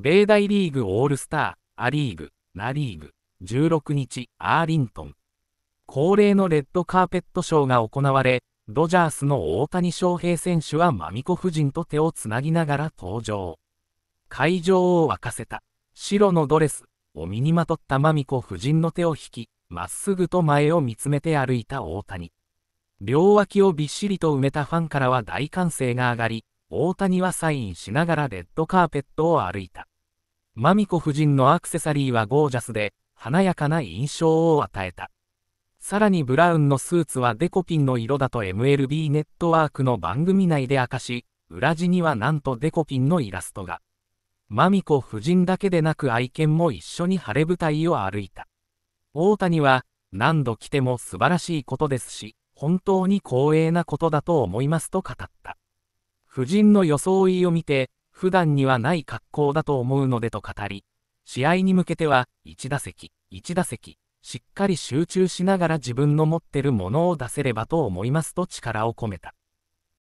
米大リーグオールスター、ア・リーグ、ナ・リーグ、16日、アーリントン。恒例のレッドカーペットショーが行われ、ドジャースの大谷翔平選手はマミコ夫人と手をつなぎながら登場。会場を沸かせた、白のドレスを身にまとったマミコ夫人の手を引き、まっすぐと前を見つめて歩いた大谷。両脇をびっしりと埋めたファンからは大歓声が上がり、大谷はサインしながらレッドカーペットを歩いた。マミコ夫人のアクセサリーはゴージャスで、華やかな印象を与えた。さらにブラウンのスーツはデコピンの色だと MLB ネットワークの番組内で明かし、裏地にはなんとデコピンのイラストが。マミコ夫人だけでなく愛犬も一緒に晴れ舞台を歩いた。大谷は、何度来ても素晴らしいことですし、本当に光栄なことだと思いますと語った。夫人の装いを見て、普段にはない格好だと思うのでと語り、試合に向けては1打席、1打席、しっかり集中しながら自分の持ってるものを出せればと思いますと力を込めた。